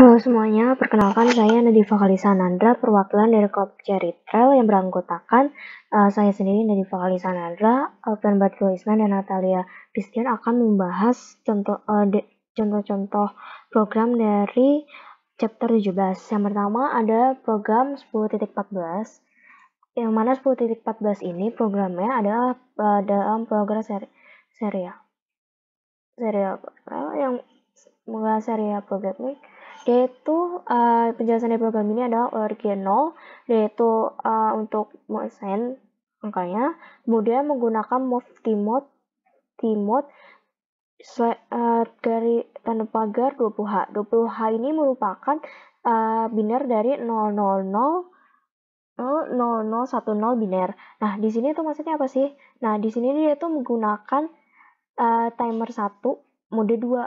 Halo semuanya, perkenalkan saya Nadifa Kalisa Nandra, perwakilan dari klub Cherry Trail yang beranggotakan uh, saya sendiri Nadifa Kalisa Nandra, Alvin Badru dan Natalia Pistian akan membahas contoh eh, contoh uh, program dari chapter 17. Yang pertama ada program 10.14 yang mana 10.14 ini programnya adalah uh, dalam program seri, serial serial yang mengenai serial program ini D itu uh, penjelasan dari program ini adalah organol, yaitu uh, eh, untuk mesin angkanya, kemudian menggunakan move timot timot uh, eh, dari tanda pagar 20H. 20H ini merupakan uh, biner dari 000 0010 biner. Nah, di sini itu maksudnya apa sih? Nah, di sini dia tuh menggunakan uh, timer 1 mode 2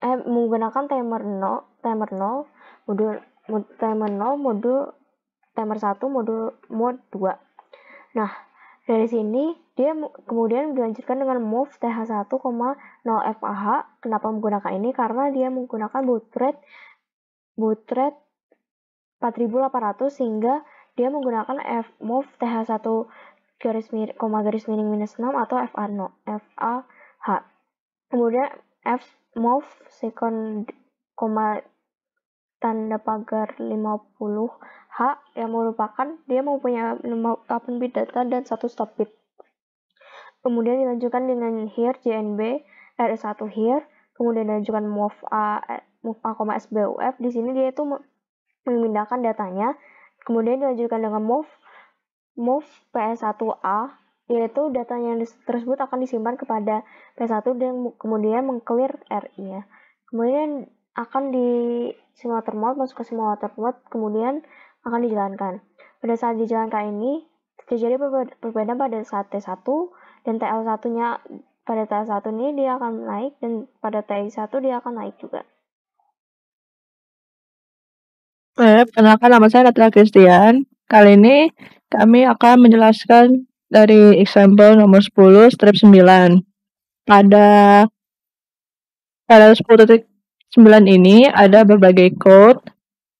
eh, menggunakan timer 0, timer 0, modul mod, timer 0, modul timer 1, modul mode 2. Nah, dari sini dia kemudian dilanjutkan dengan move TH1,0FAH. Kenapa menggunakan ini? Karena dia menggunakan boot rate boot rate 4800 sehingga dia menggunakan F move TH1 garis miring, garis miring minus 6 atau FA0, FAH. Kemudian F move second, koma tanda pagar 50 H yang merupakan dia mempunyai 8 bit data dan 1 stop bit. Kemudian dilanjutkan dengan here JNB r 1 here, kemudian dilanjutkan move A eh, move A, SBUF. Di sini dia itu memindahkan datanya. Kemudian dilanjutkan dengan move move PS1A yaitu data yang tersebut akan disimpan kepada P1 dan kemudian mengclear RI ya. Kemudian akan di simulator mode, masuk ke simulator mode, kemudian akan dijalankan. Pada saat dijalankan ini, terjadi perbedaan pada saat T1 dan TL1-nya pada T 1 ini dia akan naik dan pada T 1 dia akan naik juga. Eh, perkenalkan nama saya Natalia Christian. Kali ini kami akan menjelaskan dari example nomor 10 strip 9. Pada pada 10.9 ini ada berbagai code,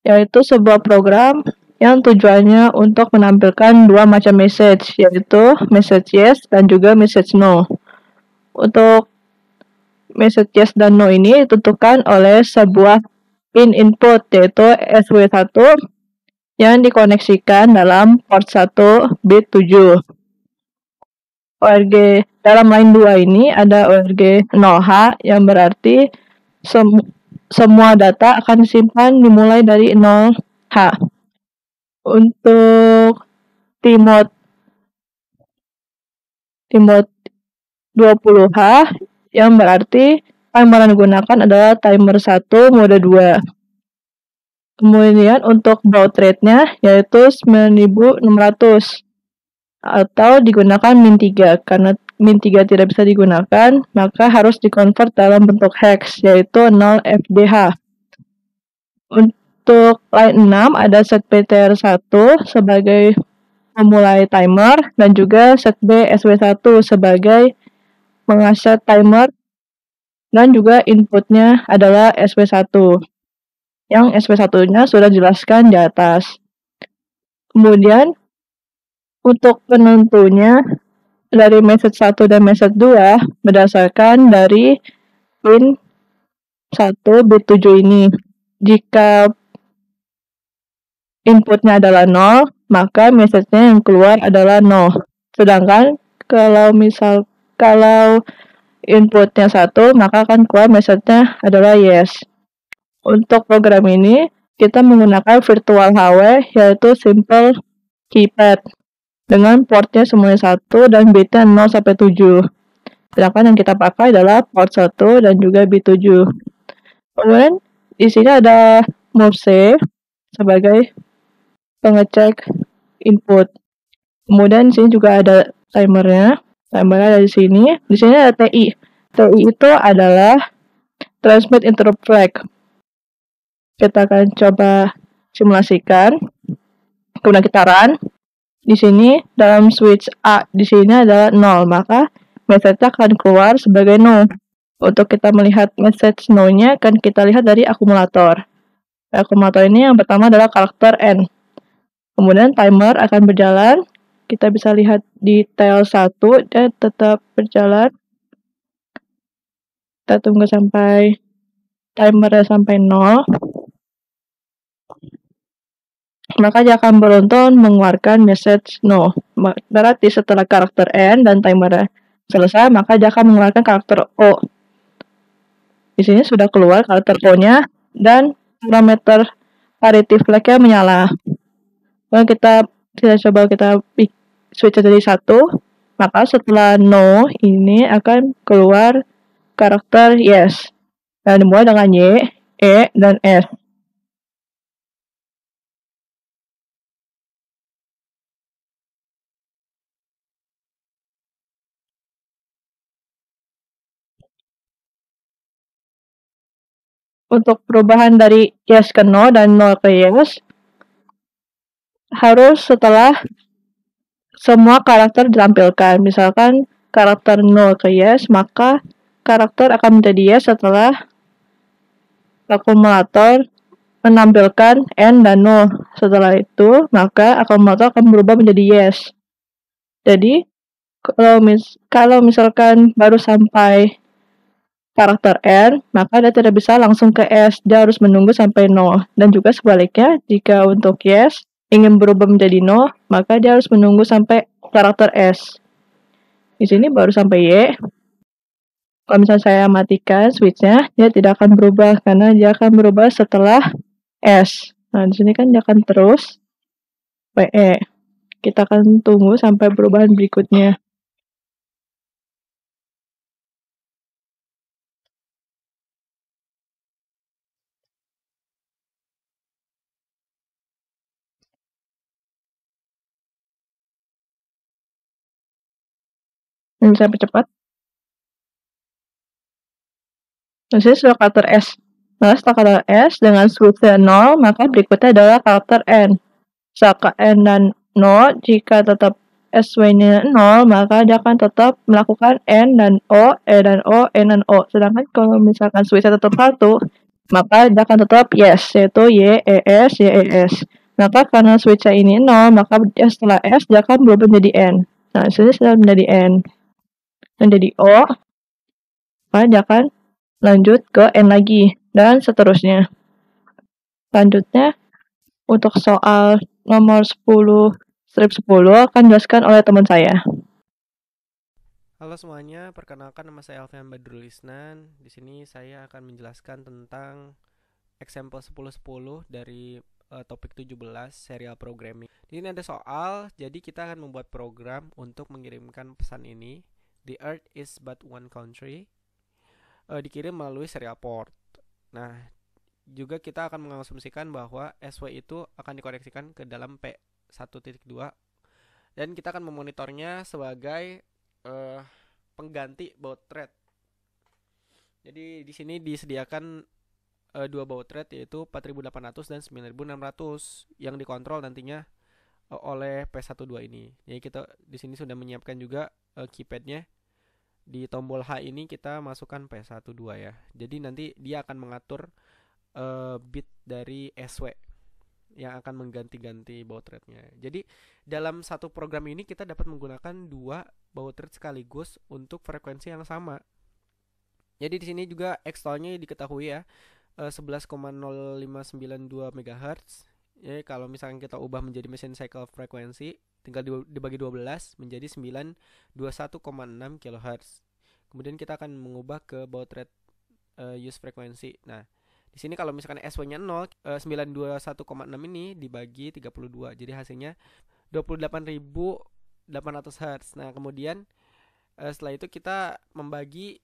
yaitu sebuah program yang tujuannya untuk menampilkan dua macam message, yaitu message yes dan juga message no. Untuk message yes dan no ini ditentukan oleh sebuah pin input, yaitu SW1 yang dikoneksikan dalam port 1 bit 7. ORG dalam lain dua ini ada ORG 0H yang berarti sem semua data akan disimpan dimulai dari 0H. Untuk Timot Timot 20H yang berarti timer yang digunakan adalah timer 1 mode 2. Kemudian untuk baud rate-nya yaitu 9600 atau digunakan min 3 karena min 3 tidak bisa digunakan maka harus dikonvert dalam bentuk hex yaitu 0 FDH untuk line 6 ada set PTR 1 sebagai memulai timer dan juga set B SW1 sebagai mengaset timer dan juga inputnya adalah SW1 yang SW1-nya sudah dijelaskan di atas. Kemudian untuk penentunya dari message 1 dan message 2 berdasarkan dari pin 1 bit 7 ini. Jika inputnya adalah 0, maka message-nya yang keluar adalah 0. Sedangkan kalau misal kalau inputnya 1, maka akan keluar message-nya adalah yes. Untuk program ini, kita menggunakan virtual HW, yaitu simple keypad dengan portnya semuanya 1 dan bitnya 0 sampai 7. Sedangkan yang kita pakai adalah port 1 dan juga bit 7 Kemudian di sini ada Morse sebagai pengecek input. Kemudian di sini juga ada timernya. Timernya ada di sini. Di sini ada TI. TI itu adalah transmit interrupt flag. Kita akan coba simulasikan. Kemudian kita run di sini dalam switch A di sini adalah 0, maka message akan keluar sebagai no. Untuk kita melihat message no-nya akan kita lihat dari akumulator. Akumulator ini yang pertama adalah karakter N. Kemudian timer akan berjalan. Kita bisa lihat di tail 1 dan tetap berjalan. Kita tunggu sampai timernya sampai 0 maka dia akan beruntun mengeluarkan message no. Berarti setelah karakter N dan timer selesai, maka dia akan mengeluarkan karakter O. Di sini sudah keluar karakter O-nya dan parameter parity flag-nya menyala. kita kita coba kita switch jadi satu, maka setelah no ini akan keluar karakter yes. Dan dimulai dengan Y, E, dan S. untuk perubahan dari yes ke no dan no ke yes harus setelah semua karakter ditampilkan. Misalkan karakter no ke yes, maka karakter akan menjadi yes setelah akumulator menampilkan n dan no. Setelah itu, maka akumulator akan berubah menjadi yes. Jadi, kalau mis kalau misalkan baru sampai karakter R, maka dia tidak bisa langsung ke S, dia harus menunggu sampai 0. Dan juga sebaliknya, jika untuk yes, ingin berubah menjadi 0, maka dia harus menunggu sampai karakter S. Di sini baru sampai Y. Kalau misalnya saya matikan switchnya, dia tidak akan berubah karena dia akan berubah setelah S. Nah, di sini kan dia akan terus PE. Kita akan tunggu sampai perubahan berikutnya. yang bisa percepat. Maksudnya sudah karakter S. Nah, setelah karakter S dengan suhu 0, maka berikutnya adalah karakter N. Setelah N dan 0, jika tetap SW-nya 0, maka dia akan tetap melakukan N dan O, E dan O, N dan O. Sedangkan kalau misalkan switch saya tetap 1, maka dia akan tetap yes, yaitu Y, E, S, Y, E, S. Maka karena switch ini 0, maka setelah S dia akan berubah menjadi N. Nah, sini sudah menjadi N menjadi jadi O. Maka akan lanjut ke N lagi, dan seterusnya. Lanjutnya untuk soal nomor 10 strip 10 akan dijelaskan oleh teman saya. Halo semuanya, perkenalkan nama saya Alfian Badrul Isnan. Di sini saya akan menjelaskan tentang example 1010 dari uh, topik 17 serial programming. Di sini ada soal, jadi kita akan membuat program untuk mengirimkan pesan ini The Earth is but one country uh, eh, dikirim melalui serial port. Nah, juga kita akan mengasumsikan bahwa SW itu akan dikoreksikan ke dalam P1.2 dan kita akan memonitornya sebagai uh, pengganti baud thread. Jadi di sini disediakan uh, dua baud thread yaitu 4800 dan 9600 yang dikontrol nantinya oleh P12 ini. Jadi kita di sini sudah menyiapkan juga uh, keypadnya. Di tombol H ini kita masukkan P12 ya. Jadi nanti dia akan mengatur uh, bit dari SW yang akan mengganti-ganti baud rate-nya. Jadi dalam satu program ini kita dapat menggunakan dua baud rate sekaligus untuk frekuensi yang sama. Jadi di sini juga extol-nya diketahui ya 11,0592 eh, MHz ya kalau misalkan kita ubah menjadi mesin cycle frekuensi tinggal dibagi 12 menjadi 921,6 kHz. Kemudian kita akan mengubah ke baud rate uh, use frekuensi. Nah, di sini kalau misalkan SW-nya 0, uh, 921,6 ini dibagi 32. Jadi hasilnya 28.800 Hz. Nah, kemudian uh, setelah itu kita membagi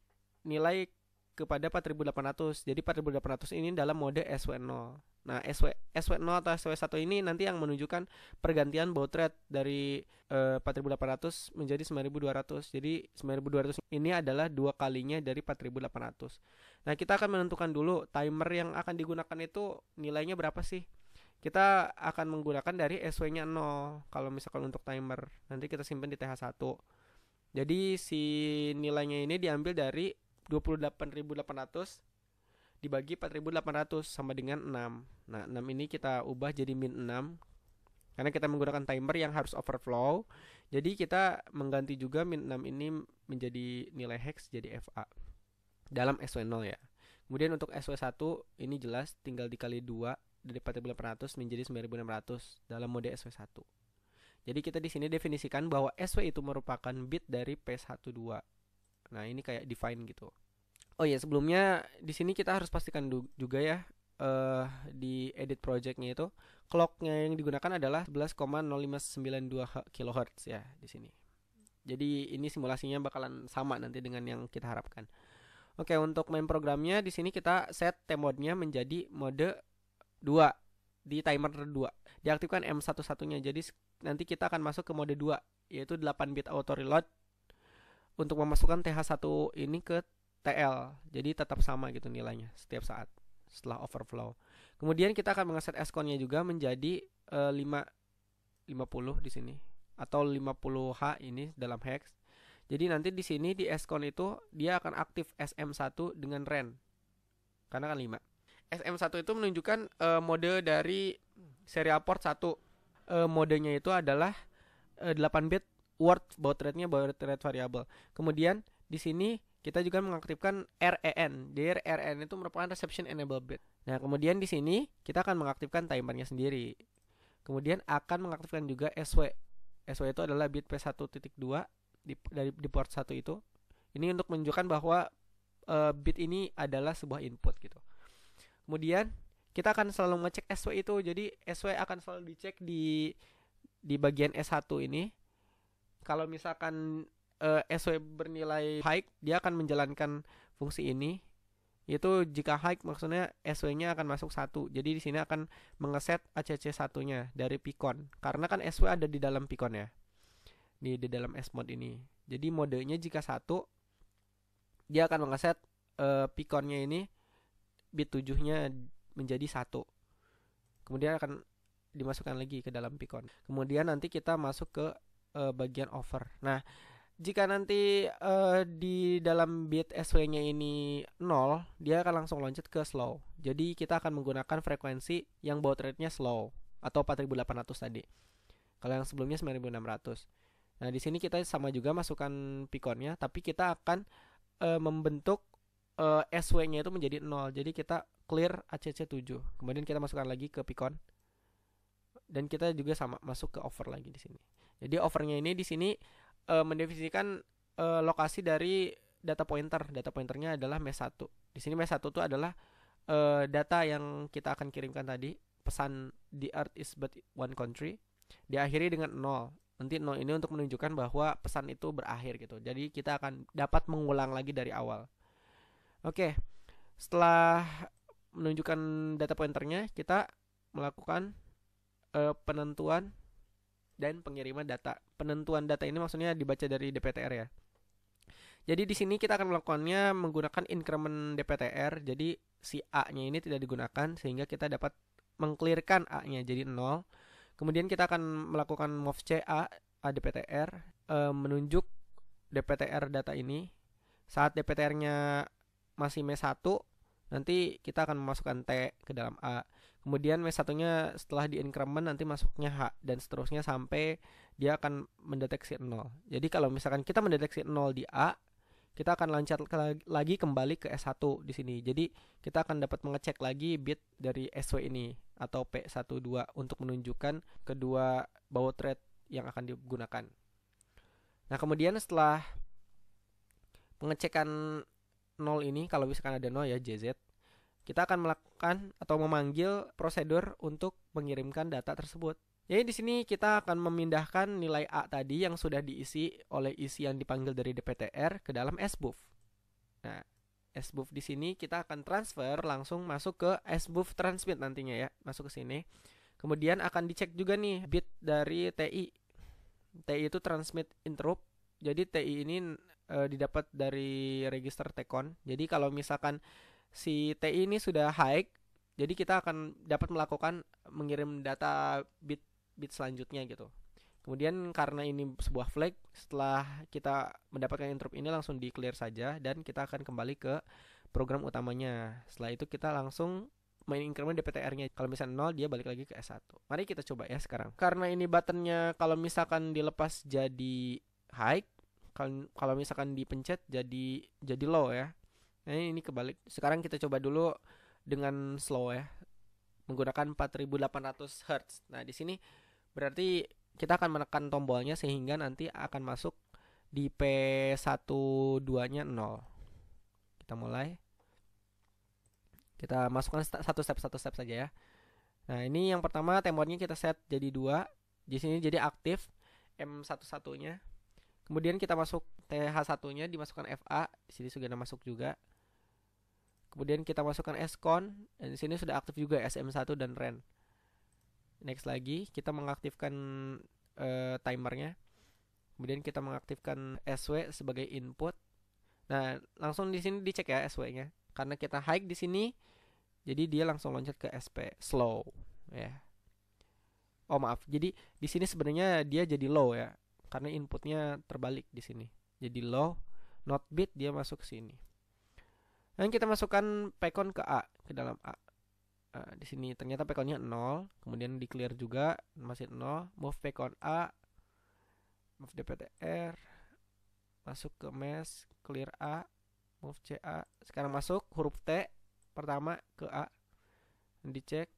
nilai kepada 4800. Jadi 4800 ini dalam mode SW0. Nah, SW SW0 atau SW1 ini nanti yang menunjukkan pergantian baud rate dari uh, eh, 4800 menjadi 9200. Jadi 9200 ini adalah dua kalinya dari 4800. Nah, kita akan menentukan dulu timer yang akan digunakan itu nilainya berapa sih? Kita akan menggunakan dari SW-nya 0 kalau misalkan untuk timer. Nanti kita simpan di TH1. Jadi si nilainya ini diambil dari 28.800 dibagi 4.800 sama dengan 6. Nah, 6 ini kita ubah jadi min 6 karena kita menggunakan timer yang harus overflow. Jadi kita mengganti juga min 6 ini menjadi nilai hex jadi FA dalam SW0 ya. Kemudian untuk SW1 ini jelas tinggal dikali 2 dari 4.800 menjadi 9.600 dalam mode SW1. Jadi kita di sini definisikan bahwa SW itu merupakan bit dari P12 Nah, ini kayak define gitu. Oh ya, sebelumnya di sini kita harus pastikan juga ya uh, di edit projectnya itu clocknya yang digunakan adalah 11,0592 kHz ya di sini. Jadi ini simulasinya bakalan sama nanti dengan yang kita harapkan. Oke, untuk main programnya di sini kita set mode-nya menjadi mode 2 di timer 2. Diaktifkan M11-nya. Jadi nanti kita akan masuk ke mode 2 yaitu 8 bit auto reload untuk memasukkan TH1 ini ke TL. Jadi tetap sama gitu nilainya setiap saat setelah overflow. Kemudian kita akan mengeset eskonnya juga menjadi e, 5 50 di sini atau 50H ini dalam hex. Jadi nanti di sini di eskon itu dia akan aktif SM1 dengan ren. Karena kan 5. SM1 itu menunjukkan e, mode dari serial port 1. E, eh, modenya itu adalah e, eh, 8 bit word baud rate-nya baud rate variable. Kemudian di sini kita juga mengaktifkan REN. Jadi REN itu merupakan reception enable bit. Nah, kemudian di sini kita akan mengaktifkan timernya sendiri. Kemudian akan mengaktifkan juga SW. SW itu adalah bit P1.2 di dari di port 1 itu. Ini untuk menunjukkan bahwa uh, bit ini adalah sebuah input gitu. Kemudian kita akan selalu ngecek SW itu. Jadi SW akan selalu dicek di di bagian S1 ini kalau misalkan uh, eh, SW bernilai high dia akan menjalankan fungsi ini itu jika high maksudnya SW-nya akan masuk satu jadi di sini akan mengeset ACC satunya dari Picon karena kan SW ada di dalam Picon ya di di dalam S mode ini jadi modenya jika satu dia akan mengeset uh, eh, Piconnya ini bit 7-nya menjadi satu kemudian akan dimasukkan lagi ke dalam Picon kemudian nanti kita masuk ke uh, bagian over. Nah, jika nanti uh, di dalam bit SW-nya ini 0, dia akan langsung loncat ke slow. Jadi kita akan menggunakan frekuensi yang baud rate-nya slow atau 4800 tadi. Kalau yang sebelumnya 9600. Nah, di sini kita sama juga masukkan picon-nya tapi kita akan uh, membentuk uh, SW-nya itu menjadi 0. Jadi kita clear ACC 7. Kemudian kita masukkan lagi ke picon. Dan kita juga sama masuk ke over lagi di sini. Jadi overnya ini di sini e, mendefinisikan e, lokasi dari data pointer. Data pointernya adalah mesh 1. Di sini mesh 1 itu adalah e, data yang kita akan kirimkan tadi, pesan the earth is but one country diakhiri dengan 0. Nanti 0 ini untuk menunjukkan bahwa pesan itu berakhir gitu. Jadi kita akan dapat mengulang lagi dari awal. Oke. Setelah menunjukkan data pointernya, kita melakukan e, penentuan dan pengiriman data. Penentuan data ini maksudnya dibaca dari DPTR ya. Jadi di sini kita akan melakukannya menggunakan increment DPTR. Jadi si A-nya ini tidak digunakan sehingga kita dapat mengklirkan A-nya jadi 0. Kemudian kita akan melakukan move C A ADPTR e, menunjuk DPTR data ini. Saat DPTR-nya masih M1, nanti kita akan memasukkan T ke dalam A. Kemudian mesh satunya setelah di increment nanti masuknya H dan seterusnya sampai dia akan mendeteksi 0. Jadi kalau misalkan kita mendeteksi 0 di A, kita akan lancar lagi kembali ke S1 di sini. Jadi kita akan dapat mengecek lagi bit dari SW ini atau P12 untuk menunjukkan kedua baud rate yang akan digunakan. Nah, kemudian setelah pengecekan 0 ini kalau misalkan ada 0 ya JZ kita akan melakukan atau memanggil prosedur untuk mengirimkan data tersebut. Jadi di sini kita akan memindahkan nilai A tadi yang sudah diisi oleh isi yang dipanggil dari DPTR ke dalam SBOOF. Nah, SBOOF di sini kita akan transfer langsung masuk ke SBOOF transmit nantinya ya, masuk ke sini. Kemudian akan dicek juga nih bit dari TI. TI itu transmit interrupt. Jadi TI ini uh, didapat dari register tekon. Jadi kalau misalkan si TI ini sudah high, jadi kita akan dapat melakukan mengirim data bit bit selanjutnya gitu. Kemudian karena ini sebuah flag, setelah kita mendapatkan interrupt ini langsung di clear saja dan kita akan kembali ke program utamanya. Setelah itu kita langsung main increment DPTR-nya. Kalau misalnya 0 dia balik lagi ke S1. Mari kita coba ya sekarang. Karena ini buttonnya kalau misalkan dilepas jadi high kalau misalkan dipencet jadi jadi low ya nah ini kebalik sekarang kita coba dulu dengan slow ya menggunakan 4800 Hz nah di sini berarti kita akan menekan tombolnya sehingga nanti akan masuk di P12 nya 0 kita mulai kita masukkan satu step satu step saja ya nah ini yang pertama temonya kita set jadi dua di sini jadi aktif M11 nya Kemudian kita masuk TH1-nya dimasukkan FA, di sini sudah masuk juga. Kemudian kita masukkan SCON dan di sini sudah aktif juga SM1 dan REN. Next lagi, kita mengaktifkan uh, timernya. Kemudian kita mengaktifkan SW sebagai input. Nah, langsung di sini dicek ya SW-nya. Karena kita high di sini, jadi dia langsung loncat ke SP slow ya. Oh maaf, jadi di sini sebenarnya dia jadi low ya karena inputnya terbalik di sini. Jadi low, not bit dia masuk ke sini. Dan kita masukkan pekon ke A, ke dalam A. Nah, di sini ternyata pekonnya 0, kemudian di clear juga masih 0, move pekon A, move DPTR, masuk ke mesh, clear A, move CA. Sekarang masuk huruf T pertama ke A. Dicek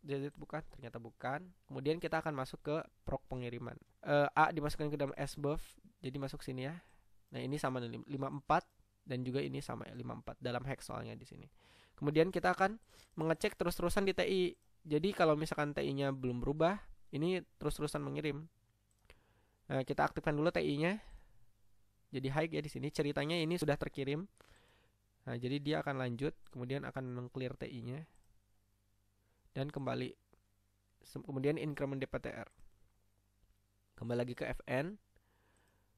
jadi bukan, ternyata bukan. Kemudian kita akan masuk ke prok pengiriman. Uh, A dimasukkan ke dalam SBUF, jadi masuk sini ya. Nah, ini sama 54 dan juga ini sama 54 dalam hex soalnya di sini. Kemudian kita akan mengecek terus-terusan di TI. Jadi kalau misalkan TI-nya belum berubah, ini terus-terusan mengirim. Nah, kita aktifkan dulu TI-nya. Jadi high ya di sini ceritanya ini sudah terkirim. Nah, jadi dia akan lanjut, kemudian akan mengclear TI-nya dan kembali kemudian increment DPTR kembali lagi ke FN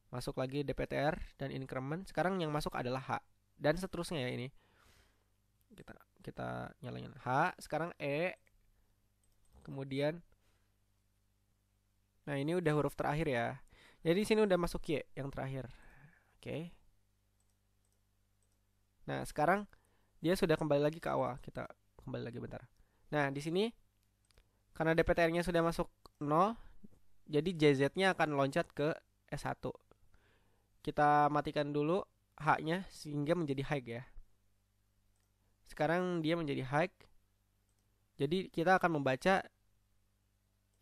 masuk lagi DPTR dan increment sekarang yang masuk adalah H dan seterusnya ya ini kita kita nyalain H sekarang E kemudian nah ini udah huruf terakhir ya jadi sini udah masuk Y yang terakhir oke okay. nah sekarang dia sudah kembali lagi ke awal kita kembali lagi bentar Nah, di sini karena DPTR-nya sudah masuk 0, jadi JZ-nya akan loncat ke S1. Kita matikan dulu H-nya sehingga menjadi high ya. Sekarang dia menjadi high. Jadi kita akan membaca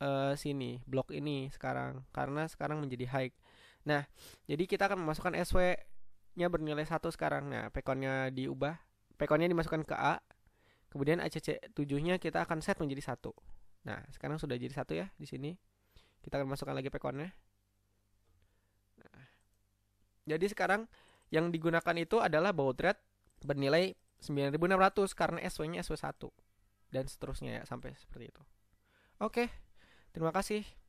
uh, sini blok ini sekarang karena sekarang menjadi high. Nah, jadi kita akan memasukkan SW-nya bernilai 1 sekarang. Nah, pekonnya diubah, pekonnya dimasukkan ke A, Kemudian ACC 7-nya kita akan set menjadi satu. Nah, sekarang sudah jadi satu ya di sini. Kita akan masukkan lagi pekonnya. Nah. Jadi sekarang yang digunakan itu adalah baud rate bernilai 9600 karena SW-nya SW1 dan seterusnya ya sampai seperti itu. Oke. Terima kasih.